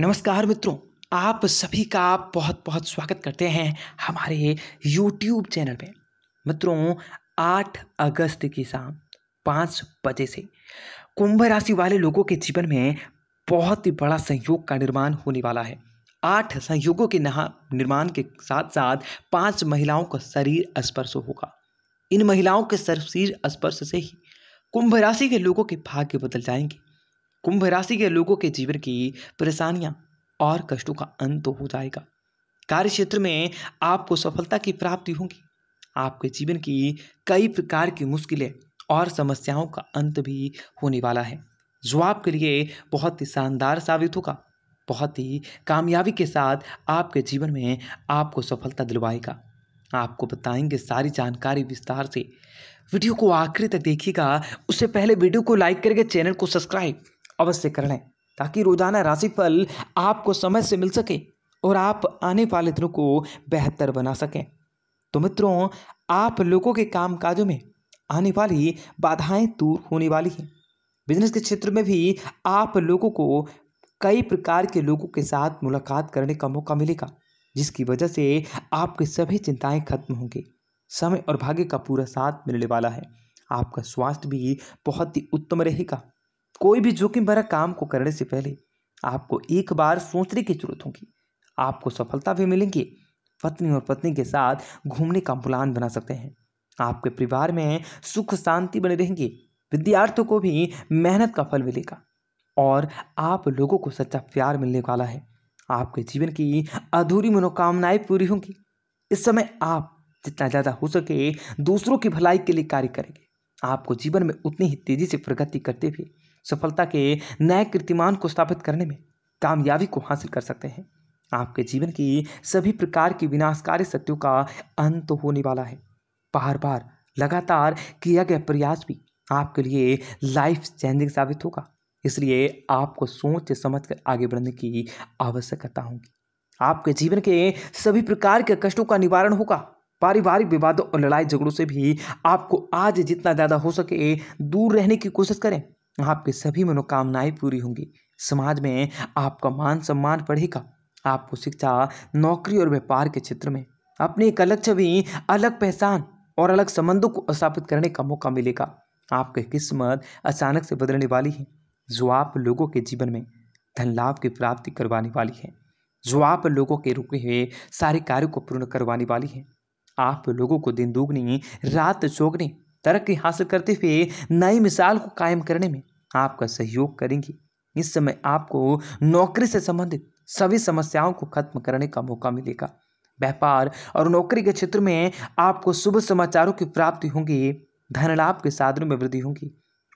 नमस्कार मित्रों आप सभी का बहुत बहुत स्वागत करते हैं हमारे YouTube चैनल में मित्रों 8 अगस्त की शाम पाँच बजे से कुंभ राशि वाले लोगों के जीवन में बहुत ही बड़ा संयोग का निर्माण होने वाला है आठ संयोगों के नहा निर्माण के साथ साथ पांच महिलाओं का शरीर स्पर्श होगा इन महिलाओं के शरीर स्पर्श से ही कुंभ राशि के लोगों के भाग्य बदल जाएंगे कुंभ राशि के लोगों के जीवन की परेशानियां और कष्टों का अंत तो हो जाएगा कार्य क्षेत्र में आपको सफलता की प्राप्ति होगी आपके जीवन की कई प्रकार की मुश्किलें और समस्याओं का अंत भी होने वाला है जो आपके लिए बहुत ही शानदार साबित होगा बहुत ही कामयाबी के साथ आपके जीवन में आपको सफलता दिलवाएगा आपको बताएंगे सारी जानकारी विस्तार से वीडियो को आखिरी तक देखिएगा उससे पहले वीडियो को लाइक करके चैनल को सब्सक्राइब अवश्य कर लें ताकि रोजाना राशिफल आपको समय से मिल सके और आप आने वाले दिनों को बेहतर बना सकें तो मित्रों आप लोगों के काम काजों में आने वाली बाधाएं दूर होने वाली हैं बिजनेस के क्षेत्र में भी आप लोगों को कई प्रकार के लोगों के साथ मुलाकात करने का मौका मिलेगा जिसकी वजह से आपकी सभी चिंताएं खत्म होंगी समय और भाग्य का पूरा साथ मिलने वाला है आपका स्वास्थ्य भी बहुत ही उत्तम रहेगा कोई भी जोखिम भरा काम को करने से पहले आपको एक बार सोचने की जरूरत होगी आपको सफलता भी मिलेंगी पत्नी और पत्नी के साथ घूमने का प्लान बना सकते हैं आपके परिवार में सुख शांति बने रहेंगे विद्यार्थियों को भी मेहनत का फल मिलेगा और आप लोगों को सच्चा प्यार मिलने वाला है आपके जीवन की अधूरी मनोकामनाएं पूरी होंगी इस समय आप जितना ज़्यादा हो सके दूसरों की भलाई के लिए कार्य करेंगे आपको जीवन में उतनी ही तेज़ी से प्रगति करते हुए सफलता के नए कीर्तिमान को स्थापित करने में कामयाबी को हासिल कर सकते हैं आपके जीवन की सभी प्रकार की विनाशकारी शक्तियों का अंत होने वाला है बार बार लगातार किया गया प्रयास भी आपके लिए लाइफ चेंजिंग साबित होगा इसलिए आपको सोच समझ कर आगे बढ़ने की आवश्यकता होगी आपके जीवन के सभी प्रकार के कष्टों का निवारण होगा पारिवारिक विवादों और लड़ाई झगड़ों से भी आपको आज जितना ज़्यादा हो सके दूर रहने की कोशिश करें आपकी सभी मनोकामनाएं पूरी होंगी समाज में आपका मान सम्मान बढ़ेगा आपको शिक्षा नौकरी और व्यापार के क्षेत्र में अपनी एक अलग छवि अलग पहचान और अलग संबंधों को स्थापित करने का मौका मिलेगा आपकी किस्मत अचानक से बदलने वाली है जो आप लोगों के जीवन में धन लाभ की प्राप्ति करवाने वाली है जो आप लोगों के रुके हुए सारे कार्यों को पूर्ण करवाने वाली है आप लोगों को दिन दोगुनी रात चौगनी तरक्की हासिल करते हुए नई मिसाल को कायम करने में आपका सहयोग करेंगे इस समय आपको नौकरी से संबंधित सभी समस्याओं को खत्म करने का मौका मिलेगा व्यापार और नौकरी के क्षेत्र में आपको शुभ समाचारों की प्राप्ति होंगी धन लाभ के साधनों में वृद्धि होगी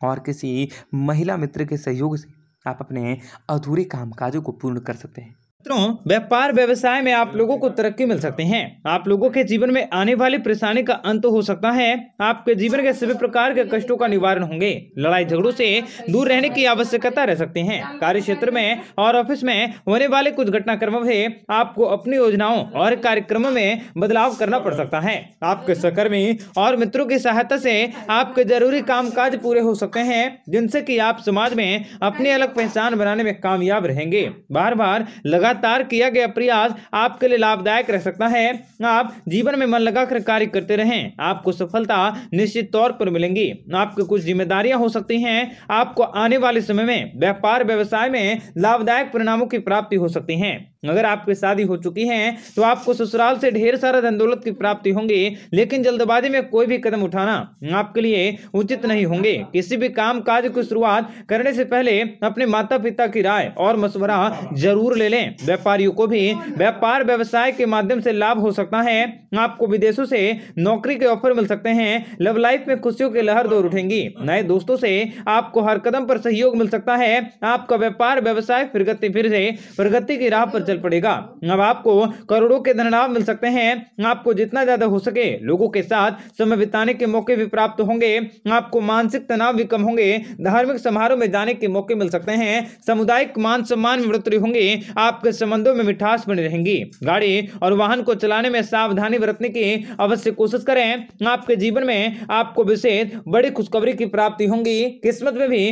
और किसी महिला मित्र के सहयोग से आप अपने अधूरे कामकाजों को पूर्ण कर सकते हैं मित्रों व्यापार व्यवसाय में आप लोगों को तरक्की मिल सकती है आप लोगों के जीवन में आने वाली परेशानी का अंत हो सकता है आपके जीवन के सभी प्रकार के कष्टों का निवारण होंगे लड़ाई झगड़ों से दूर रहने की आवश्यकता रह सकती है कार्य क्षेत्र में और ऑफिस में होने वाले कुछ घटनाक्रमों में आपको अपनी योजनाओं और कार्यक्रमों में बदलाव करना पड़ सकता है आपके सहकर्मी और मित्रों की सहायता से आपके जरूरी काम पूरे हो सकते हैं जिनसे की आप समाज में अपनी अलग पहचान बनाने में कामयाब रहेंगे बार बार लगा लगातार किया गया प्रयास आपके लिए लाभदायक रह सकता है आप जीवन में मन लगाकर कार्य करते रहें आपको सफलता निश्चित तौर पर मिलेंगी आपकी कुछ जिम्मेदारियां हो सकती हैं आपको आने वाले समय में व्यापार व्यवसाय में लाभदायक परिणामों की प्राप्ति हो सकती है अगर आपकी शादी हो चुकी है तो आपको ससुराल से ढेर सारा धन दौलत की प्राप्ति होंगी लेकिन जल्दबाजी में कोई भी कदम उठाना आपके लिए उचित नहीं होंगे किसी भी काम काज की शुरुआत करने से पहले अपने माता पिता की राय और मशवरा जरूर ले लें व्यापारियों को भी व्यापार व्यवसाय के माध्यम से लाभ हो सकता है आपको विदेशों से नौकरी के ऑफर मिल सकते हैं लव लाइफ में खुशियों की लहर दौड़ उठेंगी नए दोस्तों से आपको हर कदम पर सहयोग मिल सकता है आपका व्यापार व्यवसाय प्रगति फिर से प्रगति की राह पर चल पड़ेगा अब आपको करोड़ों के धनलाभ मिल सकते हैं आपको जितना ज्यादा हो सके लोगों के साथ समय बिताने के मौके भी प्राप्त होंगे आपको मानसिक तनाव भी कम होंगे धार्मिक समारोह में जाने के मौके मिल सकते हैं सामुदायिक मान सम्मान में बढ़ोतरी होंगे आपके संबंधों में मिठास बनी रहेंगी गाड़ी और वाहन को चलाने में सावधानी बरतने की अवश्य कोशिश करें आपके जीवन में आपको विशेष बड़ी खुशखबरी की प्राप्ति होंगी किस्मत में भी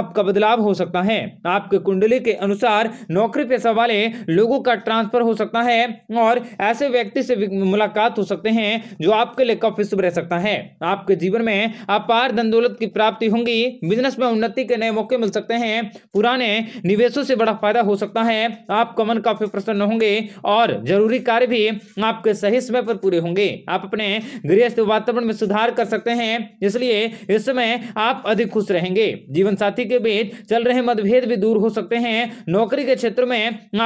आपका बदलाव हो सकता है आपके कुंडली के अनुसार नौकरी पेशा वाले लोग लोगों का ट्रांसफर हो सकता है और ऐसे व्यक्ति से मुलाकात हो सकते हैं जो आपके लिए काफी शुभ रह सकता है आपके जीवन में अपार धन दौलत की प्राप्ति होंगी बिजनेस में उन्नति के नए मौके मिल सकते हैं पुराने निवेशों से बड़ा फायदा हो सकता है आपका मन काफी प्रसन्न होंगे और जरूरी कार्य भी आपके सही समय पर पूरे होंगे आप अपने गृहस्थ वातावरण में सुधार कर सकते हैं इसलिए इस समय आप अधिक खुश रहेंगे जीवन साथी के बीच चल रहे मतभेद भी दूर हो सकते हैं नौकरी के क्षेत्र में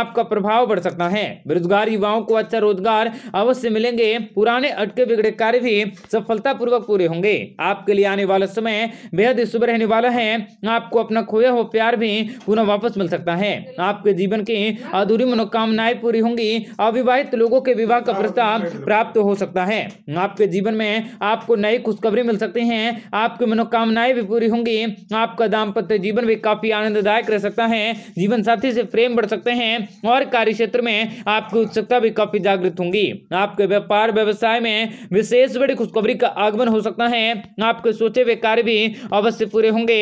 आपका प्रभाव प्रभाव पड़ सकता है बेरोजगार युवाओं को अच्छा रोजगार अवश्य मिलेंगे पुराने अटके बिगड़े कार्य भी सफलतापूर्वक पूरे होंगे आपके लिए आने वाला समय बेहद शुभ रहने वाला है आपको अपना खोया हुआ प्यार भी पुनः वापस मिल सकता है आपके जीवन की अधूरी मनोकामनाएं पूरी होंगी अविवाहित लोगों के विवाह का प्रस्ताव प्राप्त हो सकता है आपके जीवन में आपको नई खुशखबरी मिल सकती है आपकी मनोकामनाएं भी पूरी होंगी आपका दाम्पत्य जीवन भी काफी आनंददायक रह सकता है जीवन साथी से प्रेम बढ़ सकते हैं और कार्य कार्य क्षेत्र में आपकी उत्सुकता भी काफी जागृत होंगी आपके व्यापार व्यवसाय में विशेष बड़ी खुशखबरी का आगमन हो सकता है आपके सोचे हुए कार्य भी अवश्य पूरे होंगे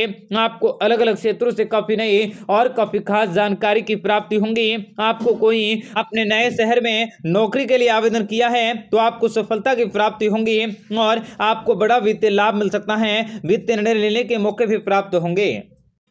आपको अलग अलग क्षेत्रों से काफी नई और काफी खास जानकारी की प्राप्ति होंगी आपको कोई अपने नए शहर में नौकरी के लिए आवेदन किया है तो आपको सफलता की प्राप्ति होंगी और आपको बड़ा वित्तीय लाभ मिल सकता है वित्तीय निर्णय लेने के मौके भी प्राप्त होंगे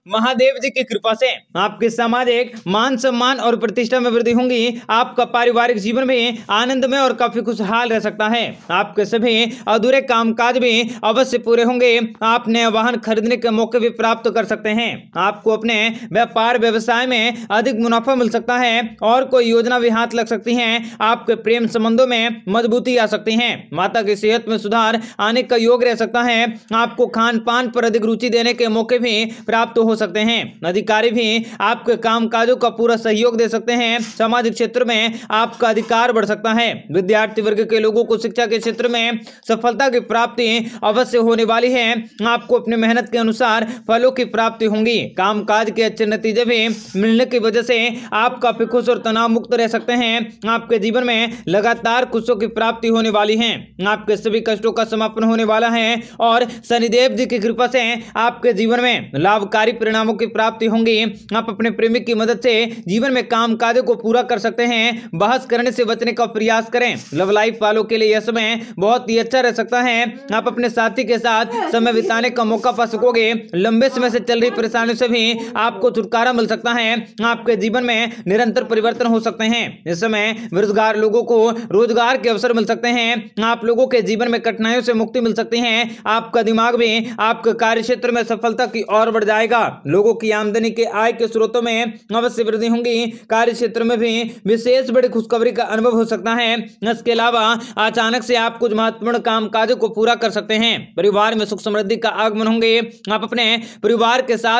महादेव जी की कृपा से आपके सामाजिक मान सम्मान और प्रतिष्ठा में वृद्धि होगी आपका पारिवारिक जीवन भी आनंद में और काफी खुशहाल रह सकता है आपके सभी अधूरे कामकाज भी अवश्य पूरे होंगे आप नए वाहन खरीदने के मौके भी प्राप्त कर सकते हैं आपको अपने व्यापार व्यवसाय में अधिक मुनाफा मिल सकता है और कोई योजना भी हाथ लग सकती है आपके प्रेम संबंधों में मजबूती आ सकती है माता की सेहत में सुधार आने का योग रह सकता है आपको खान पान पर अधिक रुचि देने के मौके भी प्राप्त हो हो सकते हैं अधिकारी भी आपके काम काजों का पूरा सहयोग दे सकते हैं सामाजिक क्षेत्र में आपका अधिकार बढ़ सकता है विद्यार्थी वर्ग के लोगों को शिक्षा के क्षेत्र में सफलता की प्राप्ति अवश्य होने वाली है आपको अपनी मेहनत के अनुसार फलों की प्राप्ति होंगी काम के अच्छे नतीजे भी मिलने की वजह से आप काफी खुश और तनाव मुक्त रह सकते हैं आपके जीवन में लगातार खुशों की प्राप्ति होने वाली है आपके सभी कष्टों का समापन होने वाला है और शनिदेव जी की कृपा से आपके जीवन में लाभकारी परिणामों की प्राप्ति होंगी आप अपने प्रेमिक की मदद से जीवन में काम काज को पूरा कर सकते हैं बहस करने से बचने का प्रयास करें लव लाइफ वालों के लिए यह समय बहुत ही अच्छा रह सकता है आप अपने साथी के साथ समय बिताने का मौका पा सकोगे लंबे समय से चल रही परेशानियों से भी आपको छुटकारा मिल सकता है आपके जीवन में निरंतर परिवर्तन हो सकते हैं इस समय बेरोजगार लोगों को रोजगार के अवसर मिल सकते हैं आप लोगों के जीवन में कठिनाइयों से मुक्ति मिल सकती है आपका दिमाग भी आपके कार्य क्षेत्र में सफलता की ओर बढ़ जाएगा लोगों की आमदनी के आय के स्रोतों में अवश्य वृद्धि होंगी कार्य क्षेत्र में भी विशेष बड़ी खुशखबरी का अनुभव हो सकता है इसके अलावा अचानक से आप कुछ महत्वपूर्ण काम काजों को पूरा कर सकते हैं परिवार में सुख समृद्धि का आगमन होंगे आप अपने परिवार के साथ